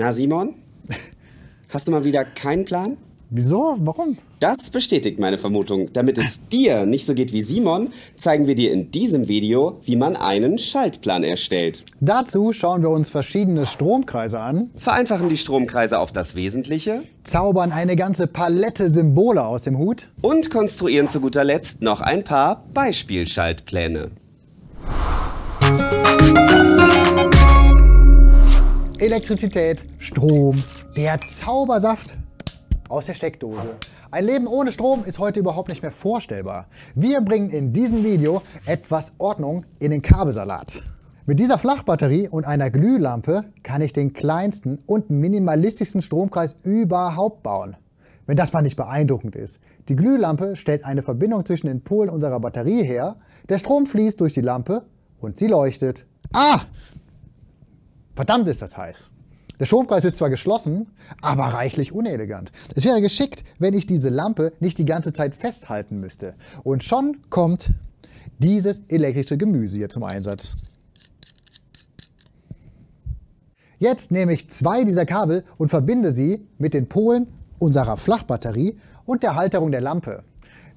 Na, Simon? Hast du mal wieder keinen Plan? Wieso? Warum? Das bestätigt meine Vermutung. Damit es dir nicht so geht wie Simon, zeigen wir dir in diesem Video, wie man einen Schaltplan erstellt. Dazu schauen wir uns verschiedene Stromkreise an, vereinfachen die Stromkreise auf das Wesentliche, zaubern eine ganze Palette Symbole aus dem Hut und konstruieren zu guter Letzt noch ein paar Beispielschaltpläne. Elektrizität, Strom, der Zaubersaft aus der Steckdose. Ein Leben ohne Strom ist heute überhaupt nicht mehr vorstellbar. Wir bringen in diesem Video etwas Ordnung in den Kabelsalat. Mit dieser Flachbatterie und einer Glühlampe kann ich den kleinsten und minimalistischsten Stromkreis überhaupt bauen. Wenn das mal nicht beeindruckend ist. Die Glühlampe stellt eine Verbindung zwischen den Polen unserer Batterie her, der Strom fließt durch die Lampe und sie leuchtet. Ah, Verdammt ist das heiß. Der Stromkreis ist zwar geschlossen, aber reichlich unelegant. Es wäre geschickt, wenn ich diese Lampe nicht die ganze Zeit festhalten müsste. Und schon kommt dieses elektrische Gemüse hier zum Einsatz. Jetzt nehme ich zwei dieser Kabel und verbinde sie mit den Polen unserer Flachbatterie und der Halterung der Lampe.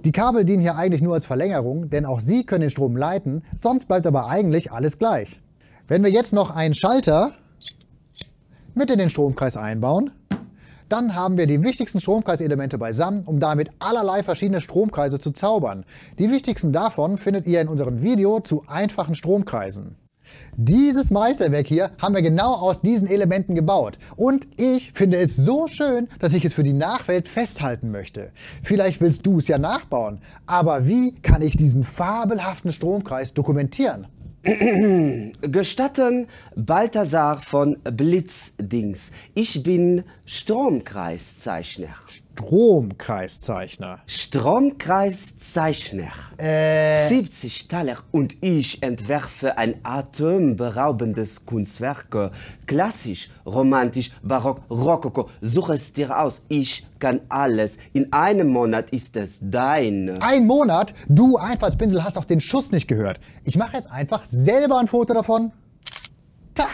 Die Kabel dienen hier eigentlich nur als Verlängerung, denn auch sie können den Strom leiten, sonst bleibt aber eigentlich alles gleich. Wenn wir jetzt noch einen Schalter mit in den Stromkreis einbauen, dann haben wir die wichtigsten Stromkreiselemente beisammen, um damit allerlei verschiedene Stromkreise zu zaubern. Die wichtigsten davon findet ihr in unserem Video zu einfachen Stromkreisen. Dieses Meisterwerk hier haben wir genau aus diesen Elementen gebaut. Und ich finde es so schön, dass ich es für die Nachwelt festhalten möchte. Vielleicht willst du es ja nachbauen, aber wie kann ich diesen fabelhaften Stromkreis dokumentieren? Gestatten Balthasar von Blitzdings. Ich bin Stromkreiszeichner. Stromkreiszeichner. Stromkreiszeichner. Äh. 70 Taler und ich entwerfe ein atemberaubendes Kunstwerk. Klassisch, romantisch, barock, rokoko. Such es dir aus. Ich kann alles. In einem Monat ist es dein. Ein Monat? Du Einfallspinsel hast auch den Schuss nicht gehört. Ich mache jetzt einfach selber ein Foto davon. Ta!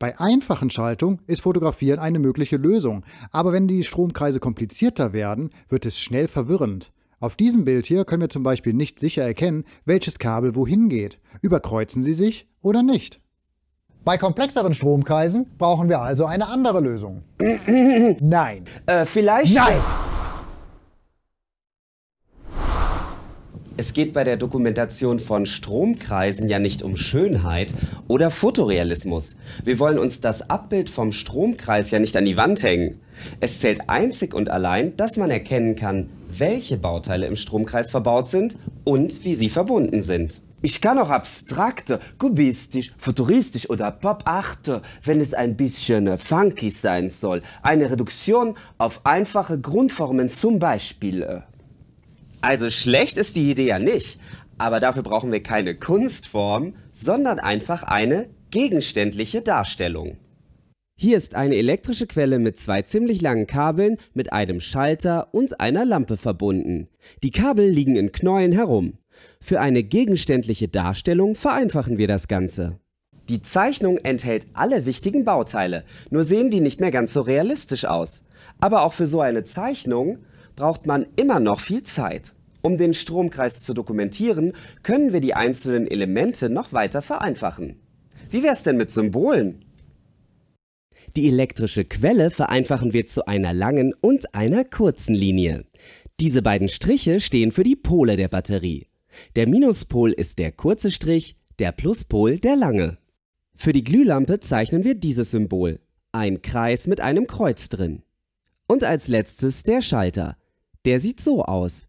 Bei einfachen Schaltungen ist Fotografieren eine mögliche Lösung, aber wenn die Stromkreise komplizierter werden, wird es schnell verwirrend. Auf diesem Bild hier können wir zum Beispiel nicht sicher erkennen, welches Kabel wohin geht. Überkreuzen sie sich oder nicht? Bei komplexeren Stromkreisen brauchen wir also eine andere Lösung. Nein. Äh, vielleicht. Nein! Es geht bei der Dokumentation von Stromkreisen ja nicht um Schönheit oder Fotorealismus. Wir wollen uns das Abbild vom Stromkreis ja nicht an die Wand hängen. Es zählt einzig und allein, dass man erkennen kann, welche Bauteile im Stromkreis verbaut sind und wie sie verbunden sind. Ich kann auch abstrakte, kubistisch, futuristisch oder pop achte, wenn es ein bisschen funky sein soll. Eine Reduktion auf einfache Grundformen zum Beispiel. Also schlecht ist die Idee ja nicht, aber dafür brauchen wir keine Kunstform, sondern einfach eine gegenständliche Darstellung. Hier ist eine elektrische Quelle mit zwei ziemlich langen Kabeln, mit einem Schalter und einer Lampe verbunden. Die Kabel liegen in Knäueln herum. Für eine gegenständliche Darstellung vereinfachen wir das Ganze. Die Zeichnung enthält alle wichtigen Bauteile, nur sehen die nicht mehr ganz so realistisch aus. Aber auch für so eine Zeichnung braucht man immer noch viel Zeit. Um den Stromkreis zu dokumentieren, können wir die einzelnen Elemente noch weiter vereinfachen. Wie wäre es denn mit Symbolen? Die elektrische Quelle vereinfachen wir zu einer langen und einer kurzen Linie. Diese beiden Striche stehen für die Pole der Batterie. Der Minuspol ist der kurze Strich, der Pluspol der lange. Für die Glühlampe zeichnen wir dieses Symbol, ein Kreis mit einem Kreuz drin. Und als letztes der Schalter, der sieht so aus.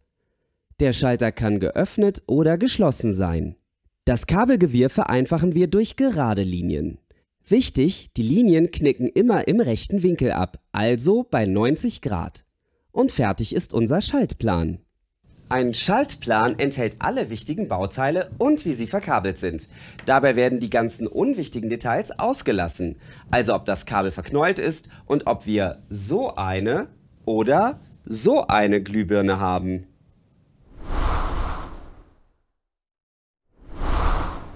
Der Schalter kann geöffnet oder geschlossen sein. Das Kabelgewirr vereinfachen wir durch gerade Linien. Wichtig, die Linien knicken immer im rechten Winkel ab, also bei 90 Grad. Und fertig ist unser Schaltplan. Ein Schaltplan enthält alle wichtigen Bauteile und wie sie verkabelt sind. Dabei werden die ganzen unwichtigen Details ausgelassen, also ob das Kabel verknäult ist und ob wir so eine oder so eine Glühbirne haben.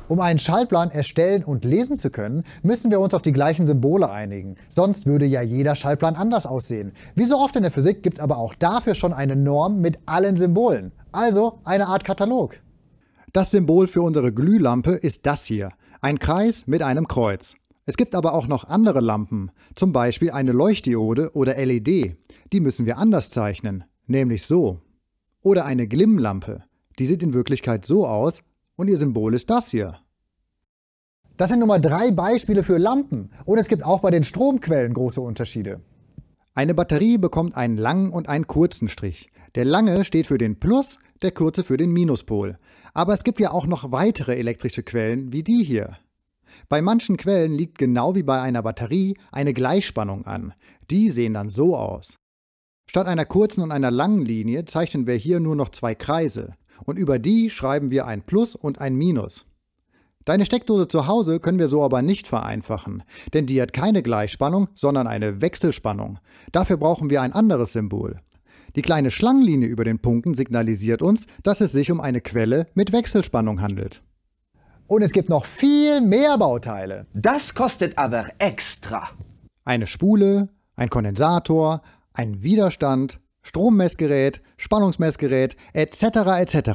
Um einen Schaltplan erstellen und lesen zu können, müssen wir uns auf die gleichen Symbole einigen. Sonst würde ja jeder Schaltplan anders aussehen. Wie so oft in der Physik gibt es aber auch dafür schon eine Norm mit allen Symbolen. Also eine Art Katalog. Das Symbol für unsere Glühlampe ist das hier. Ein Kreis mit einem Kreuz. Es gibt aber auch noch andere Lampen, zum Beispiel eine Leuchtdiode oder LED. Die müssen wir anders zeichnen, nämlich so. Oder eine Glimmlampe. Die sieht in Wirklichkeit so aus und ihr Symbol ist das hier. Das sind nur mal drei Beispiele für Lampen und es gibt auch bei den Stromquellen große Unterschiede. Eine Batterie bekommt einen langen und einen kurzen Strich. Der lange steht für den Plus, der kurze für den Minuspol. Aber es gibt ja auch noch weitere elektrische Quellen wie die hier. Bei manchen Quellen liegt genau wie bei einer Batterie eine Gleichspannung an. Die sehen dann so aus. Statt einer kurzen und einer langen Linie zeichnen wir hier nur noch zwei Kreise und über die schreiben wir ein Plus und ein Minus. Deine Steckdose zu Hause können wir so aber nicht vereinfachen, denn die hat keine Gleichspannung, sondern eine Wechselspannung. Dafür brauchen wir ein anderes Symbol. Die kleine Schlangenlinie über den Punkten signalisiert uns, dass es sich um eine Quelle mit Wechselspannung handelt. Und es gibt noch viel mehr Bauteile. Das kostet aber extra. Eine Spule, ein Kondensator, ein Widerstand, Strommessgerät, Spannungsmessgerät, etc. etc.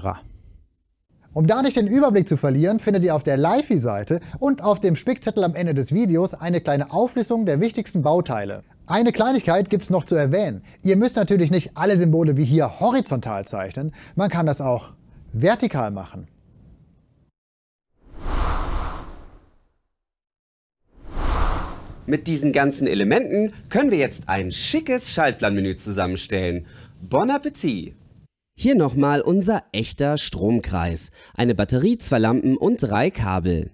Um da nicht den Überblick zu verlieren, findet ihr auf der LiFi-Seite und auf dem Spickzettel am Ende des Videos eine kleine Auflistung der wichtigsten Bauteile. Eine Kleinigkeit gibt es noch zu erwähnen. Ihr müsst natürlich nicht alle Symbole wie hier horizontal zeichnen, man kann das auch vertikal machen. Mit diesen ganzen Elementen können wir jetzt ein schickes Schaltplanmenü zusammenstellen. Bon Appetit! Hier nochmal unser echter Stromkreis. Eine Batterie, zwei Lampen und drei Kabel.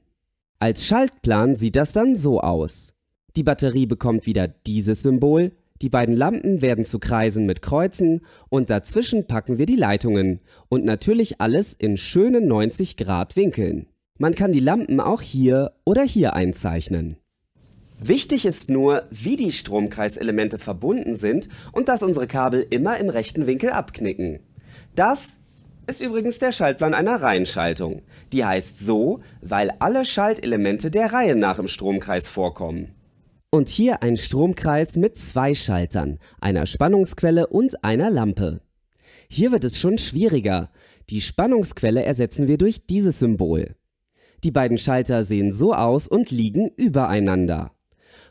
Als Schaltplan sieht das dann so aus. Die Batterie bekommt wieder dieses Symbol, die beiden Lampen werden zu Kreisen mit Kreuzen und dazwischen packen wir die Leitungen und natürlich alles in schönen 90 Grad Winkeln. Man kann die Lampen auch hier oder hier einzeichnen. Wichtig ist nur, wie die Stromkreiselemente verbunden sind und dass unsere Kabel immer im rechten Winkel abknicken. Das ist übrigens der Schaltplan einer Reihenschaltung. Die heißt so, weil alle Schaltelemente der Reihe nach im Stromkreis vorkommen. Und hier ein Stromkreis mit zwei Schaltern, einer Spannungsquelle und einer Lampe. Hier wird es schon schwieriger. Die Spannungsquelle ersetzen wir durch dieses Symbol. Die beiden Schalter sehen so aus und liegen übereinander.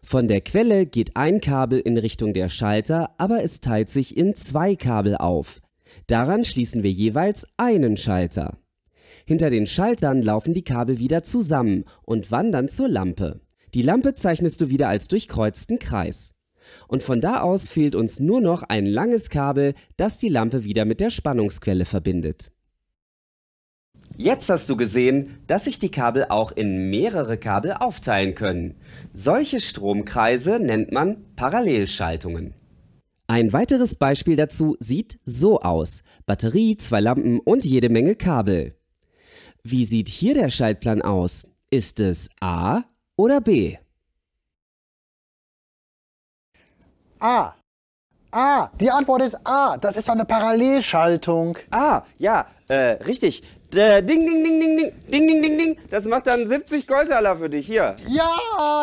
Von der Quelle geht ein Kabel in Richtung der Schalter, aber es teilt sich in zwei Kabel auf. Daran schließen wir jeweils einen Schalter. Hinter den Schaltern laufen die Kabel wieder zusammen und wandern zur Lampe. Die Lampe zeichnest du wieder als durchkreuzten Kreis. Und von da aus fehlt uns nur noch ein langes Kabel, das die Lampe wieder mit der Spannungsquelle verbindet. Jetzt hast du gesehen, dass sich die Kabel auch in mehrere Kabel aufteilen können. Solche Stromkreise nennt man Parallelschaltungen. Ein weiteres Beispiel dazu sieht so aus. Batterie, zwei Lampen und jede Menge Kabel. Wie sieht hier der Schaltplan aus? Ist es A oder B? A. A. Die Antwort ist A. Das ist doch eine Parallelschaltung. Ah, ja, äh, richtig. D ding, ding, ding, ding, ding, ding, ding, ding, ding. Das macht dann 70 Goldtaler für dich hier. Ja,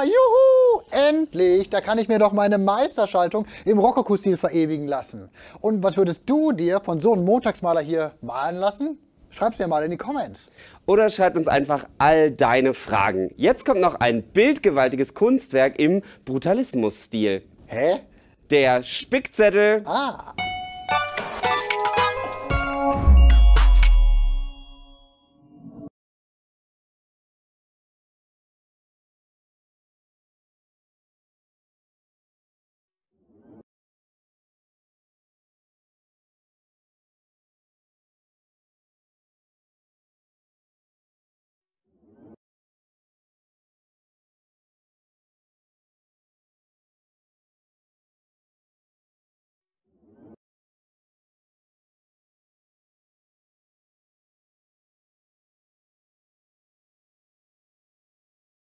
juhu, endlich. Da kann ich mir doch meine Meisterschaltung im Rokoko-Stil verewigen lassen. Und was würdest du dir von so einem Montagsmaler hier malen lassen? Schreib's mir mal in die Comments. Oder schreib uns einfach all deine Fragen. Jetzt kommt noch ein bildgewaltiges Kunstwerk im Brutalismus-Stil. Hä? der Spickzettel. Ah.